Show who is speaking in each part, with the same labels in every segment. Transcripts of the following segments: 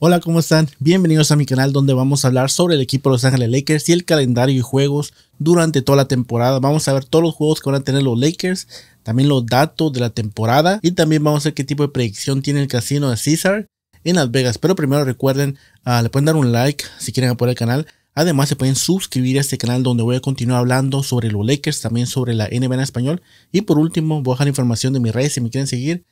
Speaker 1: Hola, ¿cómo están? Bienvenidos a mi canal donde vamos a hablar sobre el equipo de Los Ángeles Lakers y el calendario y juegos durante toda la temporada. Vamos a ver todos los juegos que van a tener los Lakers, también los datos de la temporada y también vamos a ver qué tipo de predicción tiene el casino de César en Las Vegas. Pero primero recuerden, ah, le pueden dar un like si quieren apoyar el canal. Además se pueden suscribir a este canal donde voy a continuar hablando sobre los Lakers, también sobre la NBA en español. Y por último voy a dejar información de mis redes si me quieren seguir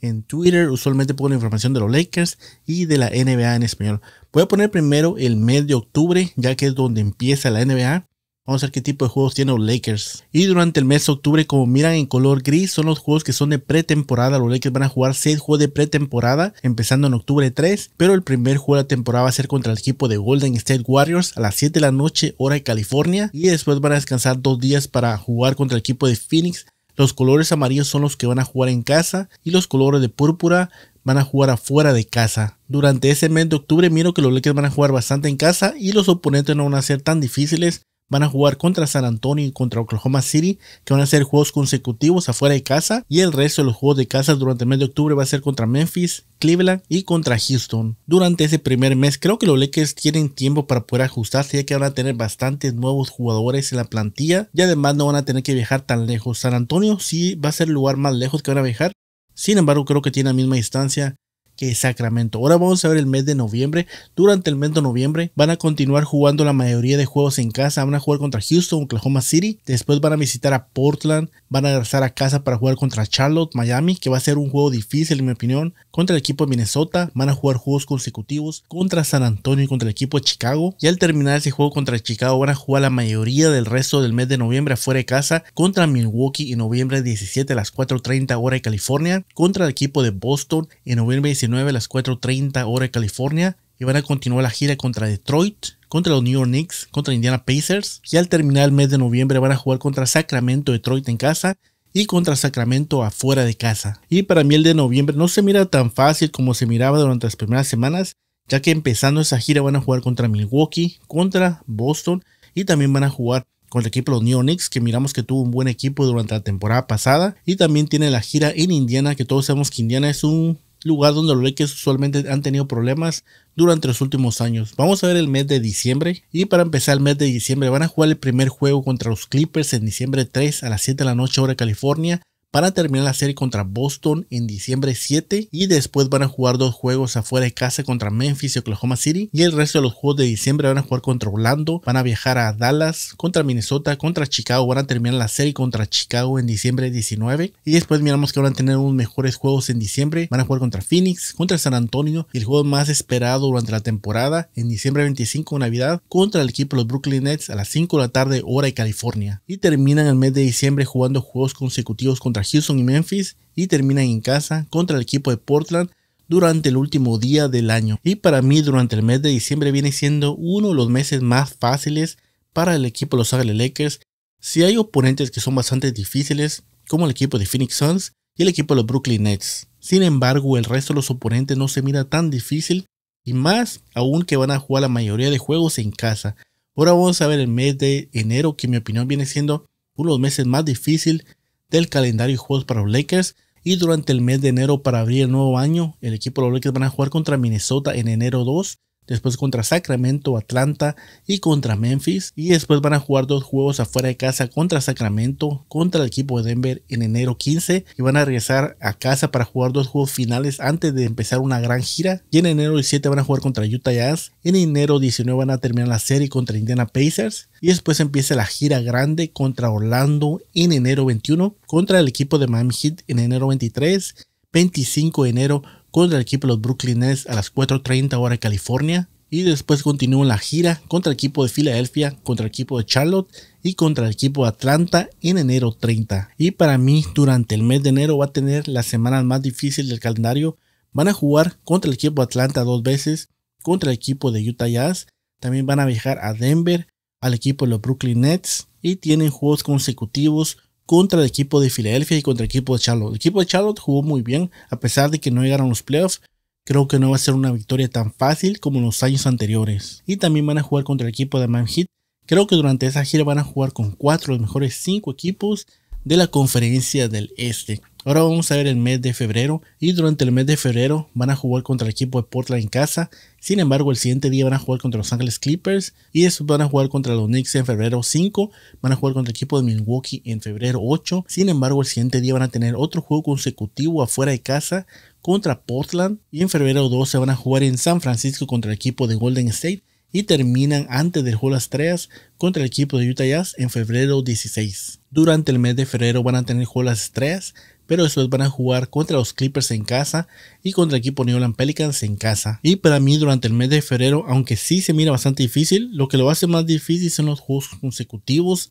Speaker 1: en Twitter. Usualmente pongo la información de los Lakers y de la NBA en español. Voy a poner primero el mes de octubre, ya que es donde empieza la NBA. Vamos a ver qué tipo de juegos tiene los Lakers. Y durante el mes de octubre, como miran en color gris, son los juegos que son de pretemporada. Los Lakers van a jugar 6 juegos de pretemporada, empezando en octubre 3. Pero el primer juego de la temporada va a ser contra el equipo de Golden State Warriors a las 7 de la noche, hora de California. Y después van a descansar dos días para jugar contra el equipo de Phoenix los colores amarillos son los que van a jugar en casa y los colores de púrpura van a jugar afuera de casa. Durante ese mes de octubre miro que los Lakers van a jugar bastante en casa y los oponentes no van a ser tan difíciles van a jugar contra San Antonio y contra Oklahoma City, que van a ser juegos consecutivos afuera de casa. Y el resto de los juegos de casa durante el mes de octubre va a ser contra Memphis, Cleveland y contra Houston. Durante ese primer mes, creo que los Lakers tienen tiempo para poder ajustarse, ya que van a tener bastantes nuevos jugadores en la plantilla y además no van a tener que viajar tan lejos. San Antonio sí va a ser el lugar más lejos que van a viajar. Sin embargo, creo que tiene la misma distancia que Sacramento. Ahora vamos a ver el mes de noviembre. Durante el mes de noviembre van a continuar jugando la mayoría de juegos en casa. Van a jugar contra Houston, Oklahoma City. Después van a visitar a Portland. Van a regresar a casa para jugar contra Charlotte, Miami, que va a ser un juego difícil en mi opinión. Contra el equipo de Minnesota. Van a jugar juegos consecutivos contra San Antonio y contra el equipo de Chicago. Y al terminar ese juego contra Chicago van a jugar la mayoría del resto del mes de noviembre afuera de casa. Contra Milwaukee en noviembre 17 a las 4.30 hora de California. Contra el equipo de Boston en noviembre 19 a las 4.30 hora de California y van a continuar la gira contra Detroit, contra los New York Knicks, contra Indiana Pacers y al terminar el mes de noviembre van a jugar contra Sacramento Detroit en casa y contra Sacramento afuera de casa. Y para mí el de noviembre no se mira tan fácil como se miraba durante las primeras semanas, ya que empezando esa gira van a jugar contra Milwaukee, contra Boston y también van a jugar con el equipo de los New York Knicks, que miramos que tuvo un buen equipo durante la temporada pasada. Y también tiene la gira en Indiana, que todos sabemos que Indiana es un lugar donde los Lakers usualmente han tenido problemas durante los últimos años. Vamos a ver el mes de diciembre y para empezar el mes de diciembre van a jugar el primer juego contra los Clippers en diciembre 3 a las 7 de la noche hora de California para terminar la serie contra Boston en diciembre 7 y después van a jugar dos juegos afuera de casa contra Memphis y Oklahoma City y el resto de los juegos de diciembre van a jugar contra Orlando, van a viajar a Dallas contra Minnesota, contra Chicago, van a terminar la serie contra Chicago en diciembre 19 y después miramos que van a tener unos mejores juegos en diciembre, van a jugar contra Phoenix, contra San Antonio y el juego más esperado durante la temporada en diciembre 25 Navidad contra el equipo de los Brooklyn Nets a las 5 de la tarde hora de California y terminan el mes de diciembre jugando juegos consecutivos contra Houston y Memphis y terminan en casa contra el equipo de Portland durante el último día del año. Y para mí durante el mes de diciembre viene siendo uno de los meses más fáciles para el equipo de Los Ángeles Lakers. Si hay oponentes que son bastante difíciles, como el equipo de Phoenix Suns y el equipo de los Brooklyn Nets. Sin embargo, el resto de los oponentes no se mira tan difícil y más aún que van a jugar la mayoría de juegos en casa. Ahora vamos a ver el mes de enero, que en mi opinión viene siendo uno de los meses más difíciles del calendario de juegos para los Lakers. Y durante el mes de enero para abrir el nuevo año, el equipo de los Lakers van a jugar contra Minnesota en enero 2 después contra Sacramento, Atlanta y contra Memphis. Y después van a jugar dos juegos afuera de casa contra Sacramento, contra el equipo de Denver en enero 15. Y van a regresar a casa para jugar dos juegos finales antes de empezar una gran gira. Y en enero 17 van a jugar contra Utah Jazz. En enero 19 van a terminar la serie contra Indiana Pacers. Y después empieza la gira grande contra Orlando en enero 21, contra el equipo de Miami Heat en enero 23, 25 de enero contra el equipo de los Brooklyn Nets a las 4.30 hora de California. Y después continúan la gira contra el equipo de Filadelfia, contra el equipo de Charlotte y contra el equipo de Atlanta en enero 30. Y para mí, durante el mes de enero va a tener la semana más difícil del calendario. Van a jugar contra el equipo de Atlanta dos veces, contra el equipo de Utah Jazz. También van a viajar a Denver, al equipo de los Brooklyn Nets. Y tienen juegos consecutivos contra el equipo de Filadelfia y contra el equipo de Charlotte. El equipo de Charlotte jugó muy bien, a pesar de que no llegaron los playoffs. Creo que no va a ser una victoria tan fácil como en los años anteriores. Y también van a jugar contra el equipo de Manhattan. Creo que durante esa gira van a jugar con cuatro de los mejores cinco equipos de la conferencia del Este. Ahora vamos a ver el mes de febrero y durante el mes de febrero van a jugar contra el equipo de Portland en casa. Sin embargo, el siguiente día van a jugar contra Los Angeles Clippers y después van a jugar contra los Knicks en febrero 5. Van a jugar contra el equipo de Milwaukee en febrero 8. Sin embargo, el siguiente día van a tener otro juego consecutivo afuera de casa contra Portland y en febrero 12 van a jugar en San Francisco contra el equipo de Golden State y terminan antes del juego las estrellas contra el equipo de Utah Jazz en febrero 16. Durante el mes de febrero van a tener juego de las estrellas, pero después van a jugar contra los Clippers en casa y contra el equipo New Orleans Pelicans en casa. Y para mí durante el mes de febrero, aunque sí se mira bastante difícil, lo que lo hace más difícil son los juegos consecutivos,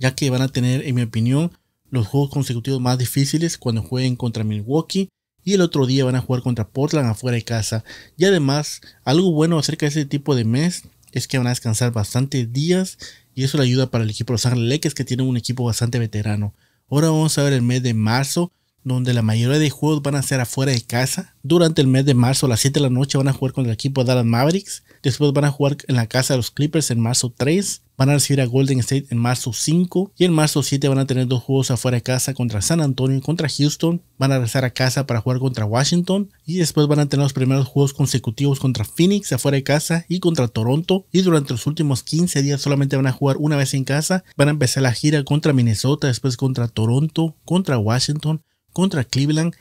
Speaker 1: ya que van a tener, en mi opinión, los juegos consecutivos más difíciles cuando jueguen contra Milwaukee y el otro día van a jugar contra Portland afuera de casa. Y además, algo bueno acerca de ese tipo de mes es que van a descansar bastantes días y eso le ayuda para el equipo de Los Angeles Lakers que tiene un equipo bastante veterano. Ahora vamos a ver el mes de marzo, donde la mayoría de juegos van a ser afuera de casa. Durante el mes de marzo, a las 7 de la noche, van a jugar con el equipo de Dallas Mavericks. Después van a jugar en la casa de los Clippers en marzo 3. Van a recibir a Golden State en marzo 5. Y en marzo 7 van a tener dos juegos afuera de casa contra San Antonio y contra Houston. Van a regresar a casa para jugar contra Washington. Y después van a tener los primeros juegos consecutivos contra Phoenix afuera de casa y contra Toronto. Y durante los últimos 15 días solamente van a jugar una vez en casa. Van a empezar la gira contra Minnesota, después contra Toronto, contra Washington, contra Cleveland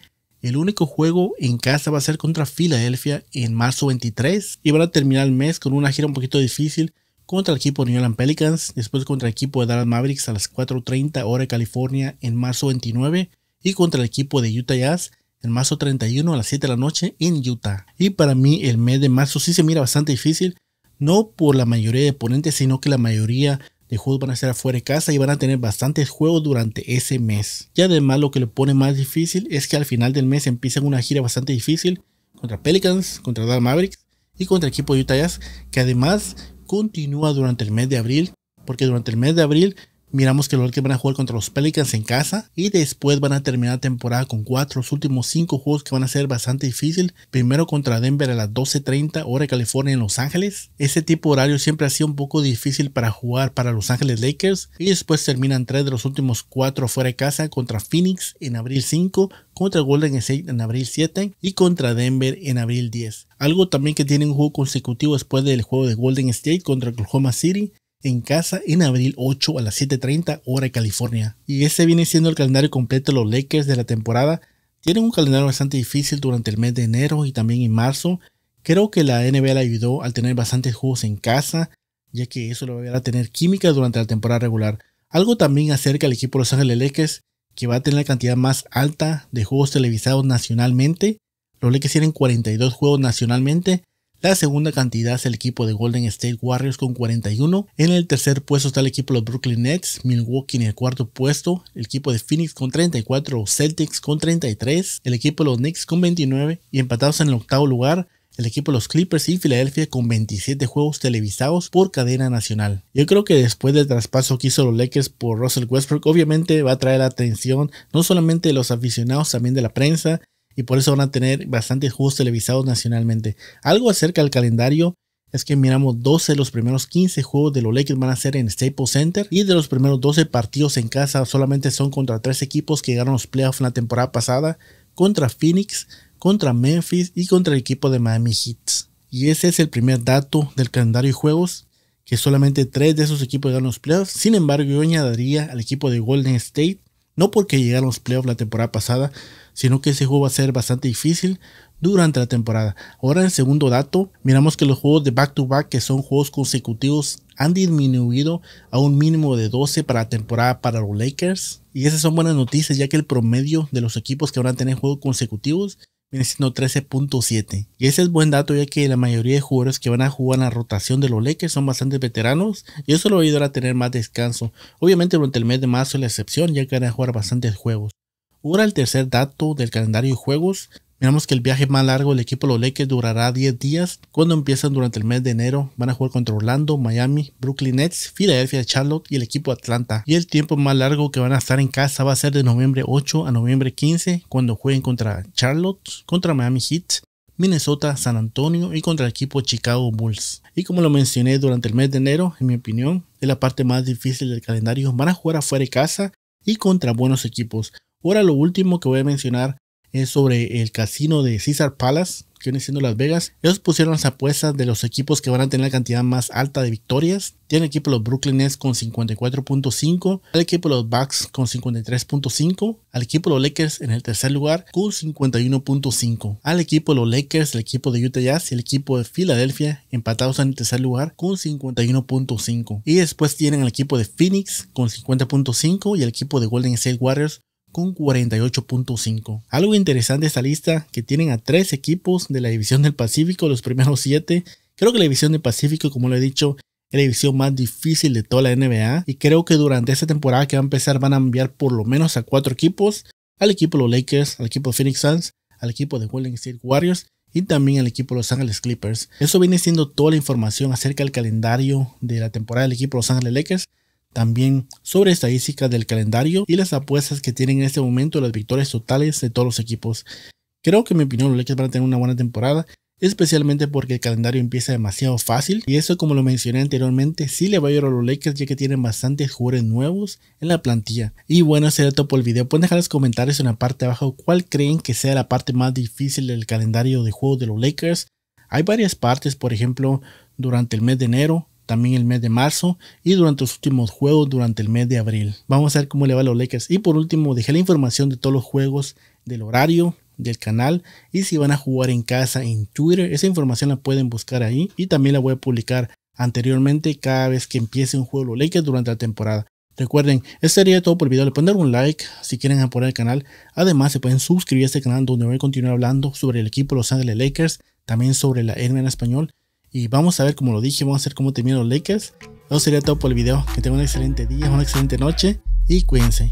Speaker 1: el único juego en casa va a ser contra Filadelfia en marzo 23 y van a terminar el mes con una gira un poquito difícil contra el equipo de New Orleans Pelicans, después contra el equipo de Dallas Mavericks a las 4.30 hora de California en marzo 29 y contra el equipo de Utah Jazz en marzo 31 a las 7 de la noche en Utah. Y para mí el mes de marzo sí se mira bastante difícil, no por la mayoría de ponentes, sino que la mayoría de juegos van a ser afuera de casa y van a tener bastantes juegos durante ese mes. Y además lo que le pone más difícil es que al final del mes empiezan una gira bastante difícil contra Pelicans, contra Dallas Mavericks y contra el equipo de Utah Jazz que además continúa durante el mes de abril porque durante el mes de abril Miramos que los Lakers van a jugar contra los Pelicans en casa y después van a terminar la temporada con cuatro, los últimos cinco juegos que van a ser bastante difícil. Primero contra Denver a las 12.30 hora de California en Los Ángeles. Ese tipo de horario siempre ha sido un poco difícil para jugar para Los Ángeles Lakers y después terminan tres de los últimos cuatro fuera de casa contra Phoenix en abril 5, contra Golden State en abril 7 y contra Denver en abril 10. Algo también que tiene un juego consecutivo después del juego de Golden State contra Oklahoma City en casa en abril 8 a las 7.30 hora de California. Y ese viene siendo el calendario completo de los Lakers de la temporada. Tienen un calendario bastante difícil durante el mes de enero y también en marzo. Creo que la NBA le ayudó al tener bastantes juegos en casa, ya que eso lo va a a tener química durante la temporada regular. Algo también acerca al equipo Los Ángeles Lakers, que va a tener la cantidad más alta de juegos televisados nacionalmente. Los Lakers tienen 42 juegos nacionalmente la segunda cantidad es el equipo de Golden State Warriors con 41. En el tercer puesto está el equipo de los Brooklyn Nets, Milwaukee en el cuarto puesto, el equipo de Phoenix con 34, Celtics con 33, el equipo de los Knicks con 29 y empatados en el octavo lugar el equipo de los Clippers y Filadelfia con 27 juegos televisados por cadena nacional. Yo creo que después del traspaso que hizo los Lakers por Russell Westbrook, obviamente va a traer la atención no solamente de los aficionados, también de la prensa y por eso van a tener bastantes juegos televisados nacionalmente. Algo acerca del calendario es que miramos 12 de los primeros 15 juegos de los Lakers van a ser en Staples Center y de los primeros 12 partidos en casa solamente son contra tres equipos que ganaron los playoffs la temporada pasada, contra Phoenix, contra Memphis y contra el equipo de Miami Heat. Y ese es el primer dato del calendario de juegos, que solamente tres de esos equipos ganaron los playoffs. Sin embargo, yo añadiría al equipo de Golden State no porque llegaron los playoffs la temporada pasada, sino que ese juego va a ser bastante difícil durante la temporada. Ahora en segundo dato, miramos que los juegos de back-to-back, -back, que son juegos consecutivos, han disminuido a un mínimo de 12 para la temporada para los Lakers. Y esas son buenas noticias, ya que el promedio de los equipos que van a tener juegos consecutivos viene siendo 13.7. Y ese es buen dato ya que la mayoría de jugadores que van a jugar en la rotación de los leques son bastante veteranos y eso lo va a a tener más descanso. Obviamente durante el mes de marzo es la excepción ya que van a jugar bastantes juegos. Ahora el tercer dato del calendario de juegos Miramos que el viaje más largo del equipo de los durará 10 días. Cuando empiezan durante el mes de enero, van a jugar contra Orlando, Miami, Brooklyn Nets, Philadelphia, Charlotte y el equipo de Atlanta. Y el tiempo más largo que van a estar en casa va a ser de noviembre 8 a noviembre 15, cuando jueguen contra Charlotte, contra Miami Heat, Minnesota, San Antonio y contra el equipo Chicago Bulls. Y como lo mencioné durante el mes de enero, en mi opinión, es la parte más difícil del calendario. Van a jugar afuera de casa y contra buenos equipos. Ahora lo último que voy a mencionar es sobre el casino de Caesar Palace, que viene siendo Las Vegas. Ellos pusieron las apuestas de los equipos que van a tener la cantidad más alta de victorias. Tiene el equipo de los Brooklyn Nets con 54.5, Al equipo de los Bucks con 53.5, al equipo de los Lakers en el tercer lugar con 51.5, al equipo de los Lakers, el equipo de Utah Jazz y el equipo de Filadelfia empatados en el tercer lugar con 51.5. Y después tienen el equipo de Phoenix con 50.5 y el equipo de Golden State Warriors con 48.5. Algo interesante esta lista que tienen a tres equipos de la división del Pacífico, los primeros siete. Creo que la división del Pacífico, como lo he dicho, es la división más difícil de toda la NBA y creo que durante esta temporada que va a empezar van a enviar por lo menos a cuatro equipos, al equipo de los Lakers, al equipo de Phoenix Suns, al equipo de Golden State Warriors y también al equipo de Los Angeles Clippers. Eso viene siendo toda la información acerca del calendario de la temporada del equipo de Los Angeles Lakers también sobre estadísticas del calendario y las apuestas que tienen en este momento las victorias totales de todos los equipos. Creo que en mi opinión los Lakers van a tener una buena temporada, especialmente porque el calendario empieza demasiado fácil y eso como lo mencioné anteriormente sí le va a ayudar a los Lakers ya que tienen bastantes jugadores nuevos en la plantilla. Y bueno, ese era todo por el video. Pueden dejar los comentarios en la parte de abajo cuál creen que sea la parte más difícil del calendario de juego de los Lakers. Hay varias partes, por ejemplo, durante el mes de enero, también el mes de marzo y durante los últimos juegos durante el mes de abril. Vamos a ver cómo le va a los Lakers. Y por último, dejé la información de todos los juegos, del horario, del canal y si van a jugar en casa en Twitter. Esa información la pueden buscar ahí y también la voy a publicar anteriormente cada vez que empiece un juego de los Lakers durante la temporada. Recuerden, esto sería todo por el video. Le pueden dar un like si quieren apoyar el canal. Además, se pueden suscribir a este canal donde voy a continuar hablando sobre el equipo Los Ángeles Lakers, también sobre la hermana en español y vamos a ver, como lo dije, vamos a ver cómo terminan los Lakers. Eso sería todo por el video. Que tengan un excelente día, una excelente noche y cuídense.